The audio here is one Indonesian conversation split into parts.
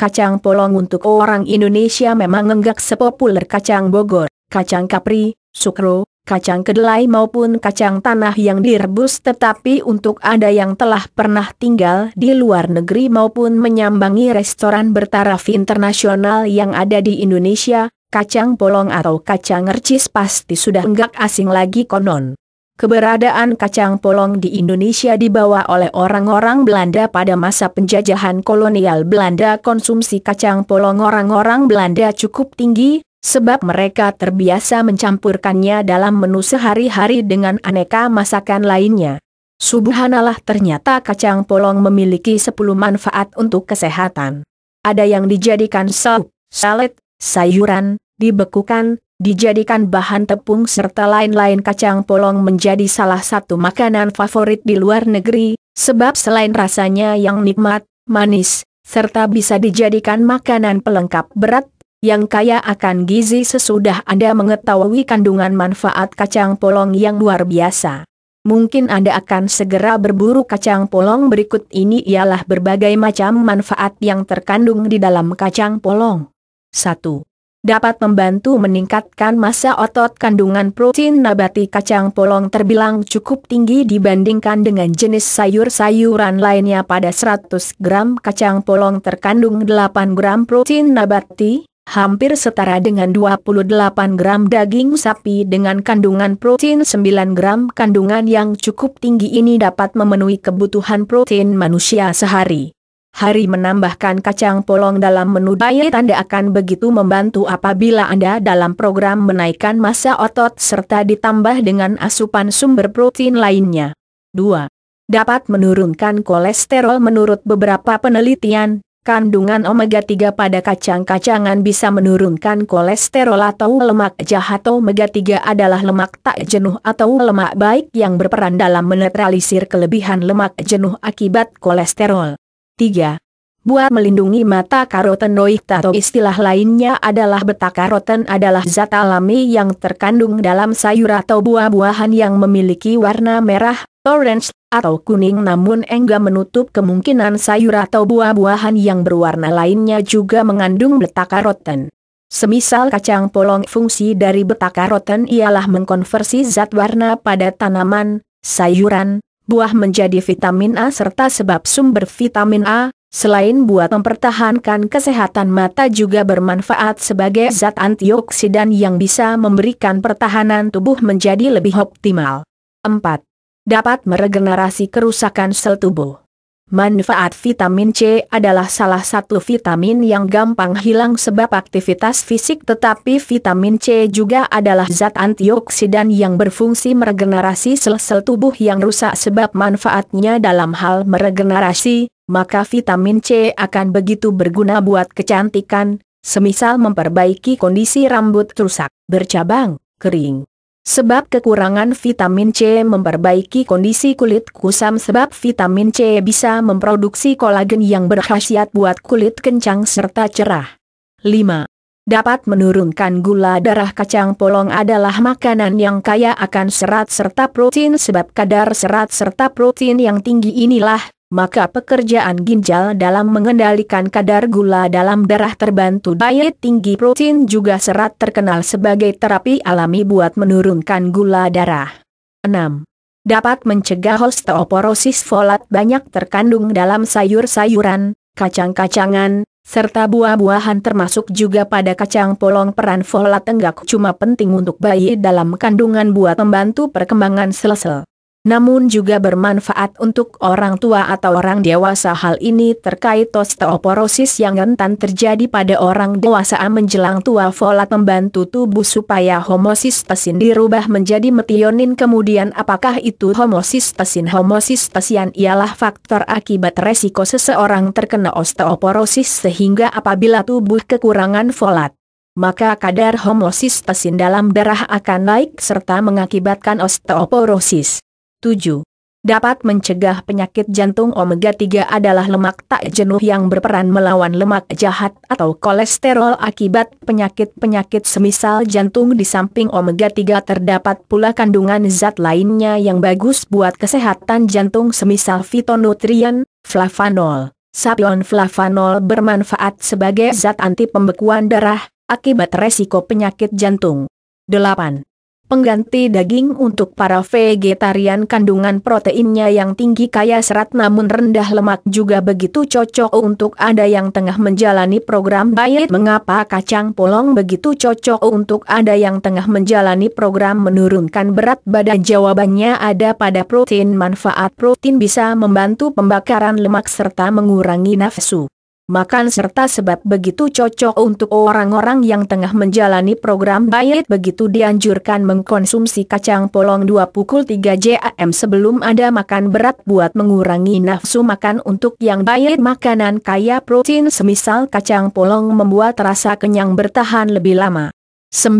kacang polong untuk orang Indonesia memang enggak sepopuler kacang Bogor, kacang Kapri, Sukro, kacang kedelai maupun kacang tanah yang direbus tetapi untuk ada yang telah pernah tinggal di luar negeri maupun menyambangi restoran bertaraf internasional yang ada di Indonesia, kacang polong atau kacang ngercis pasti sudah enggak asing lagi konon keberadaan kacang polong di Indonesia dibawa oleh orang-orang Belanda pada masa penjajahan kolonial Belanda. Konsumsi kacang polong orang-orang Belanda cukup tinggi, sebab mereka terbiasa mencampurkannya dalam menu sehari-hari dengan aneka masakan lainnya. Subhanallah ternyata kacang polong memiliki 10 manfaat untuk kesehatan. Ada yang dijadikan saus, salad, sayuran, dibekukan, dijadikan bahan tepung serta lain-lain kacang polong menjadi salah satu makanan favorit di luar negeri, sebab selain rasanya yang nikmat, manis, serta bisa dijadikan makanan pelengkap berat, yang kaya akan gizi sesudah Anda mengetahui kandungan manfaat kacang polong yang luar biasa. Mungkin Anda akan segera berburu kacang polong berikut ini ialah berbagai macam manfaat yang terkandung di dalam kacang polong. 1 dapat membantu meningkatkan massa otot kandungan protein nabati kacang polong terbilang cukup tinggi dibandingkan dengan jenis sayur-sayuran lainnya pada 100 gram kacang polong terkandung 8 gram protein nabati, hampir setara dengan 28 gram daging sapi dengan kandungan protein 9 gram kandungan yang cukup tinggi ini dapat memenuhi kebutuhan protein manusia sehari. Hari menambahkan kacang polong dalam menu diet Anda akan begitu membantu apabila Anda dalam program menaikkan massa otot serta ditambah dengan asupan sumber protein lainnya. 2. Dapat menurunkan kolesterol menurut beberapa penelitian, Kandungan omega-3 pada kacang-kacangan bisa menurunkan kolesterol atau lemak jahat. Omega-3 adalah lemak tak jenuh atau lemak baik yang berperan dalam menetralisir kelebihan lemak jenuh akibat kolesterol. 3. Buat melindungi mata karotenoid atau istilah lainnya adalah beta karoten adalah zat alami yang terkandung dalam sayur atau buah-buahan yang memiliki warna merah, orange, atau kuning namun enggak menutup kemungkinan sayur atau buah-buahan yang berwarna lainnya juga mengandung beta karoten. Semisal kacang polong fungsi dari beta karoten ialah mengkonversi zat warna pada tanaman, sayuran, buah menjadi vitamin A serta sebab sumber vitamin A, selain buat mempertahankan kesehatan mata juga bermanfaat sebagai zat antioksidan yang bisa memberikan pertahanan tubuh menjadi lebih optimal. 4. Dapat meregenerasi kerusakan sel tubuh. Manfaat vitamin C adalah salah satu vitamin yang gampang hilang sebab aktivitas fisik tetapi vitamin C juga adalah zat antioksidan yang berfungsi meregenerasi sel-sel tubuh yang rusak sebab manfaatnya dalam hal meregenerasi, maka vitamin C akan begitu berguna buat kecantikan, semisal memperbaiki kondisi rambut rusak, bercabang, kering, Sebab kekurangan vitamin C memperbaiki kondisi kulit kusam sebab vitamin C bisa memproduksi kolagen yang berkhasiat buat kulit kencang serta cerah. 5. Dapat menurunkan gula darah kacang polong adalah makanan yang kaya akan serat serta protein sebab kadar serat serta protein yang tinggi inilah maka pekerjaan ginjal dalam mengendalikan kadar gula dalam darah terbantu diet tinggi protein juga serat terkenal sebagai terapi alami buat menurunkan gula darah. 6. Dapat mencegah osteoporosis folat banyak terkandung dalam sayur-sayuran, kacang-kacangan, serta buah-buahan termasuk juga pada kacang polong peran folat tenggak cuma penting untuk bayi dalam kandungan buat membantu perkembangan sel-sel namun juga bermanfaat untuk orang tua atau orang dewasa. Hal ini terkait osteoporosis yang rentan terjadi pada orang dewasa menjelang tua folat membantu tubuh supaya homosistesin dirubah menjadi metionin. Kemudian apakah itu homosistesin? Homosistesin ialah faktor akibat resiko seseorang terkena osteoporosis sehingga apabila tubuh kekurangan folat maka kadar homosistesin dalam darah akan naik serta mengakibatkan osteoporosis. 7. Dapat mencegah penyakit jantung omega 3 adalah lemak tak jenuh yang berperan melawan lemak jahat atau kolesterol akibat penyakit-penyakit semisal jantung di samping omega 3 terdapat pula kandungan zat lainnya yang bagus buat kesehatan jantung semisal fitonutrien, flavanol. Sapion flavanol bermanfaat sebagai zat anti pembekuan darah akibat resiko penyakit jantung. 8 pengganti daging untuk para vegetarian kandungan proteinnya yang tinggi kaya serat namun rendah lemak juga begitu cocok untuk ada yang tengah menjalani program diet. Mengapa kacang polong begitu cocok untuk ada yang tengah menjalani program menurunkan berat badan? Jawabannya ada pada protein. Manfaat protein bisa membantu pembakaran lemak serta mengurangi nafsu makan serta sebab begitu cocok untuk orang-orang yang tengah menjalani program diet begitu dianjurkan mengkonsumsi kacang polong 2 pukul 3 jam sebelum ada makan berat buat mengurangi nafsu makan untuk yang diet makanan kaya protein semisal kacang polong membuat rasa kenyang bertahan lebih lama. 9.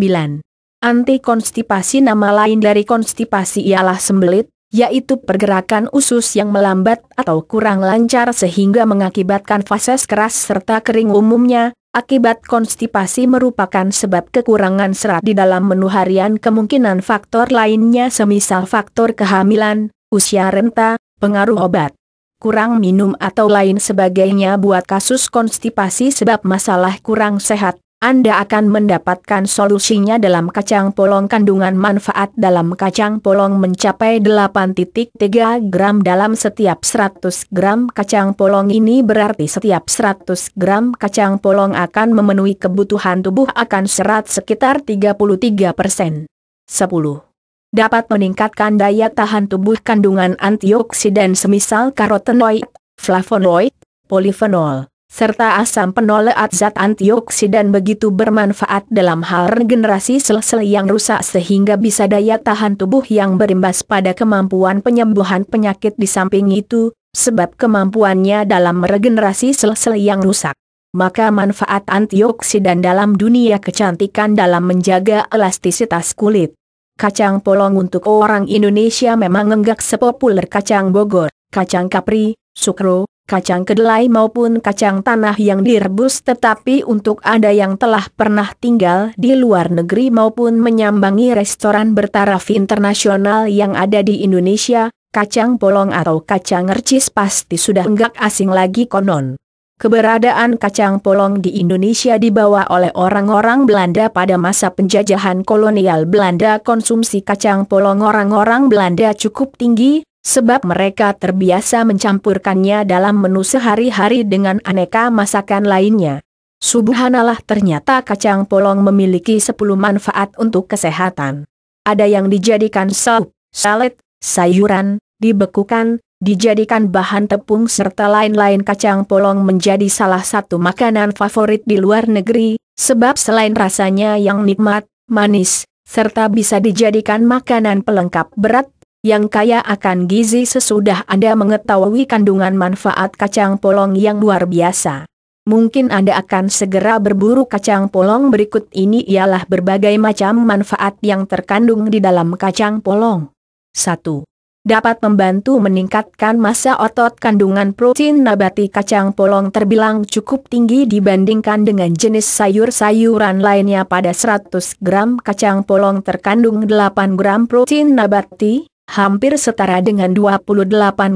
konstipasi nama lain dari konstipasi ialah sembelit, yaitu pergerakan usus yang melambat atau kurang lancar sehingga mengakibatkan fases keras serta kering umumnya, akibat konstipasi merupakan sebab kekurangan serat di dalam menu harian kemungkinan faktor lainnya semisal faktor kehamilan, usia renta, pengaruh obat, kurang minum atau lain sebagainya buat kasus konstipasi sebab masalah kurang sehat, anda akan mendapatkan solusinya dalam kacang polong kandungan manfaat dalam kacang polong mencapai 8.3 gram dalam setiap 100 gram kacang polong ini berarti setiap 100 gram kacang polong akan memenuhi kebutuhan tubuh akan serat sekitar 33 persen. 10 dapat meningkatkan daya tahan tubuh kandungan antioksidan semisal karotenoid, flavonoid, polifenol, serta asam penolak zat antioksidan begitu bermanfaat dalam hal regenerasi sel-sel yang rusak sehingga bisa daya tahan tubuh yang berimbas pada kemampuan penyembuhan penyakit di samping itu, sebab kemampuannya dalam regenerasi sel-sel yang rusak. Maka manfaat antioksidan dalam dunia kecantikan dalam menjaga elastisitas kulit. Kacang polong untuk orang Indonesia memang enggak sepopuler kacang Bogor, kacang kapri Sukro, kacang kedelai maupun kacang tanah yang direbus tetapi untuk ada yang telah pernah tinggal di luar negeri maupun menyambangi restoran bertaraf internasional yang ada di Indonesia, kacang polong atau kacang ngercis pasti sudah enggak asing lagi konon. Keberadaan kacang polong di Indonesia dibawa oleh orang-orang Belanda pada masa penjajahan kolonial Belanda konsumsi kacang polong orang-orang Belanda cukup tinggi, Sebab mereka terbiasa mencampurkannya dalam menu sehari-hari dengan aneka masakan lainnya. Subhanallah ternyata kacang polong memiliki 10 manfaat untuk kesehatan. Ada yang dijadikan sop, salad, sayuran, dibekukan, dijadikan bahan tepung serta lain-lain kacang polong menjadi salah satu makanan favorit di luar negeri, sebab selain rasanya yang nikmat, manis, serta bisa dijadikan makanan pelengkap berat yang kaya akan gizi sesudah Anda mengetahui kandungan manfaat kacang polong yang luar biasa. Mungkin Anda akan segera berburu kacang polong berikut ini ialah berbagai macam manfaat yang terkandung di dalam kacang polong. 1. Dapat membantu meningkatkan massa otot kandungan protein nabati kacang polong terbilang cukup tinggi dibandingkan dengan jenis sayur-sayuran lainnya pada 100 gram kacang polong terkandung 8 gram protein nabati, hampir setara dengan 28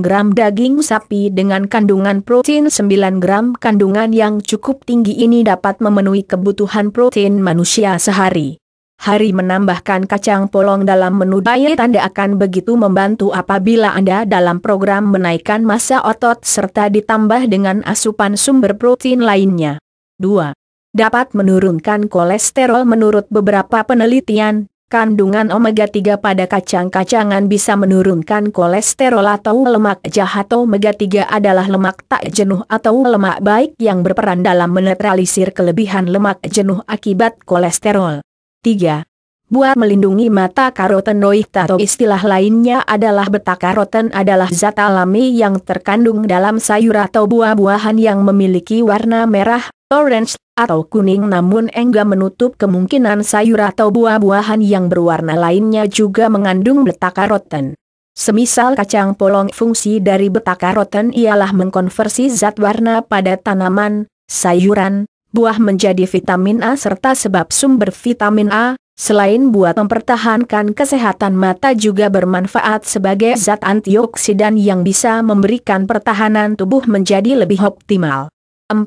gram daging sapi dengan kandungan protein 9 gram. Kandungan yang cukup tinggi ini dapat memenuhi kebutuhan protein manusia sehari. Hari menambahkan kacang polong dalam menu diet Anda akan begitu membantu apabila Anda dalam program menaikkan massa otot serta ditambah dengan asupan sumber protein lainnya. 2. Dapat menurunkan kolesterol menurut beberapa penelitian, Kandungan omega-3 pada kacang-kacangan bisa menurunkan kolesterol atau lemak jahat. Omega-3 adalah lemak tak jenuh atau lemak baik yang berperan dalam menetralisir kelebihan lemak jenuh akibat kolesterol. 3 buat melindungi mata karotenoid atau istilah lainnya adalah beta karoten adalah zat alami yang terkandung dalam sayur atau buah-buahan yang memiliki warna merah, orange, atau kuning namun enggak menutup kemungkinan sayur atau buah-buahan yang berwarna lainnya juga mengandung beta karoten. Semisal kacang polong fungsi dari beta karoten ialah mengkonversi zat warna pada tanaman, sayuran, buah menjadi vitamin A serta sebab sumber vitamin A, Selain buat mempertahankan kesehatan mata juga bermanfaat sebagai zat antioksidan yang bisa memberikan pertahanan tubuh menjadi lebih optimal. 4.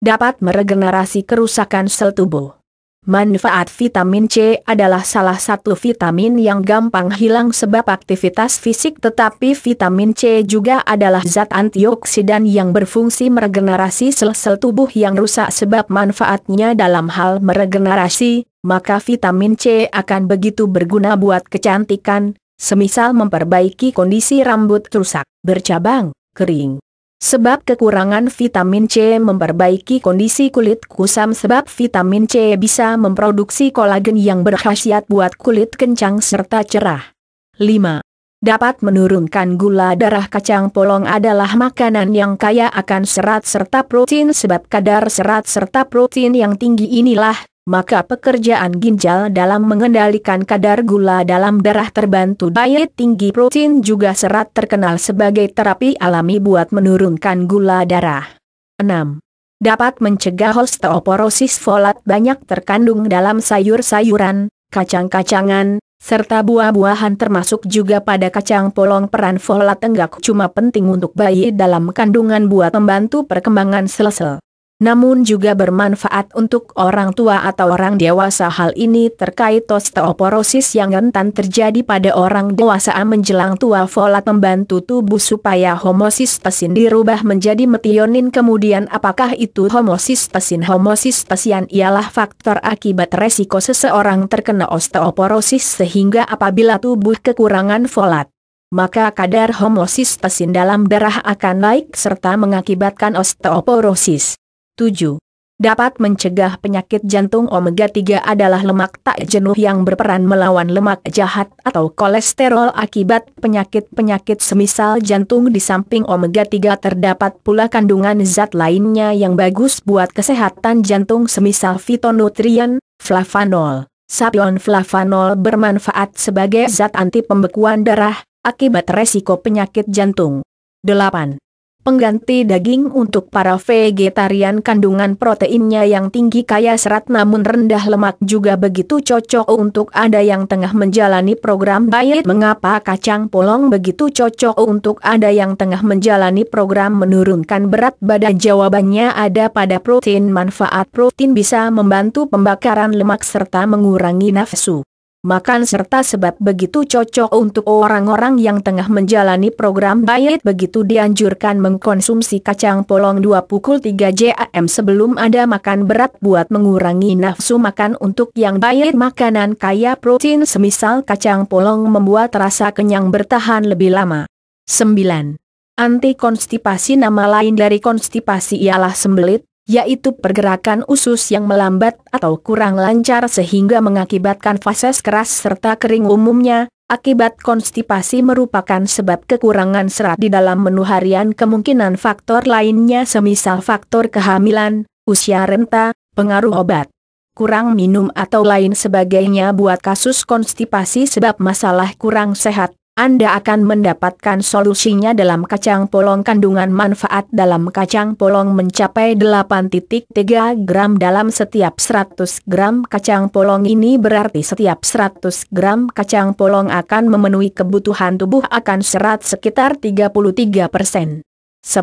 Dapat meregenerasi kerusakan sel tubuh. Manfaat vitamin C adalah salah satu vitamin yang gampang hilang sebab aktivitas fisik tetapi vitamin C juga adalah zat antioksidan yang berfungsi meregenerasi sel-sel tubuh yang rusak sebab manfaatnya dalam hal meregenerasi, maka vitamin C akan begitu berguna buat kecantikan, semisal memperbaiki kondisi rambut rusak, bercabang, kering, Sebab kekurangan vitamin C memperbaiki kondisi kulit kusam sebab vitamin C bisa memproduksi kolagen yang berkhasiat buat kulit kencang serta cerah. 5. Dapat menurunkan gula darah kacang polong adalah makanan yang kaya akan serat serta protein sebab kadar serat serta protein yang tinggi inilah maka pekerjaan ginjal dalam mengendalikan kadar gula dalam darah terbantu diet tinggi protein juga serat terkenal sebagai terapi alami buat menurunkan gula darah. 6. Dapat mencegah osteoporosis folat banyak terkandung dalam sayur-sayuran, kacang-kacangan, serta buah-buahan termasuk juga pada kacang polong peran folat tenggak cuma penting untuk bayi dalam kandungan buat membantu perkembangan sel-sel namun juga bermanfaat untuk orang tua atau orang dewasa. Hal ini terkait osteoporosis yang rentan terjadi pada orang dewasa menjelang tua folat membantu tubuh supaya homosistesin dirubah menjadi metionin. Kemudian apakah itu homosistesin? Homosistesin ialah faktor akibat resiko seseorang terkena osteoporosis sehingga apabila tubuh kekurangan folat maka kadar homosistesin dalam darah akan naik serta mengakibatkan osteoporosis. 7. Dapat mencegah penyakit jantung omega 3 adalah lemak tak jenuh yang berperan melawan lemak jahat atau kolesterol akibat penyakit-penyakit semisal jantung di samping omega 3 terdapat pula kandungan zat lainnya yang bagus buat kesehatan jantung semisal fitonutrien, flavanol. Sapion flavanol bermanfaat sebagai zat anti pembekuan darah akibat resiko penyakit jantung. 8 pengganti daging untuk para vegetarian kandungan proteinnya yang tinggi kaya serat namun rendah lemak juga begitu cocok untuk ada yang tengah menjalani program diet. Mengapa kacang polong begitu cocok untuk ada yang tengah menjalani program menurunkan berat badan? Jawabannya ada pada protein. Manfaat protein bisa membantu pembakaran lemak serta mengurangi nafsu makan serta sebab begitu cocok untuk orang-orang yang tengah menjalani program diet begitu dianjurkan mengkonsumsi kacang polong 2 pukul 3 jam sebelum ada makan berat buat mengurangi nafsu makan untuk yang diet makanan kaya protein semisal kacang polong membuat rasa kenyang bertahan lebih lama. 9. Anti konstipasi nama lain dari konstipasi ialah sembelit, yaitu pergerakan usus yang melambat atau kurang lancar sehingga mengakibatkan fases keras serta kering umumnya, akibat konstipasi merupakan sebab kekurangan serat di dalam menu harian kemungkinan faktor lainnya semisal faktor kehamilan, usia renta, pengaruh obat, kurang minum atau lain sebagainya buat kasus konstipasi sebab masalah kurang sehat, anda akan mendapatkan solusinya dalam kacang polong kandungan manfaat dalam kacang polong mencapai 8.3 gram dalam setiap 100 gram kacang polong ini berarti setiap 100 gram kacang polong akan memenuhi kebutuhan tubuh akan serat sekitar 33 persen. 10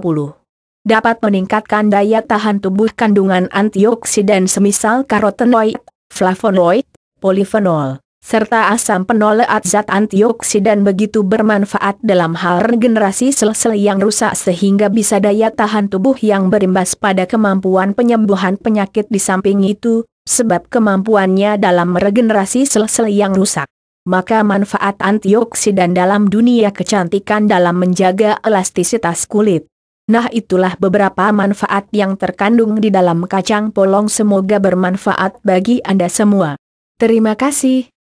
dapat meningkatkan daya tahan tubuh kandungan antioksidan semisal karotenoid, flavonoid, polifenol, serta asam penolak zat antioksidan begitu bermanfaat dalam hal regenerasi sel-sel yang rusak sehingga bisa daya tahan tubuh yang berimbas pada kemampuan penyembuhan penyakit di samping itu, sebab kemampuannya dalam regenerasi sel-sel yang rusak. Maka manfaat antioksidan dalam dunia kecantikan dalam menjaga elastisitas kulit. Nah itulah beberapa manfaat yang terkandung di dalam kacang polong semoga bermanfaat bagi Anda semua. Terima kasih,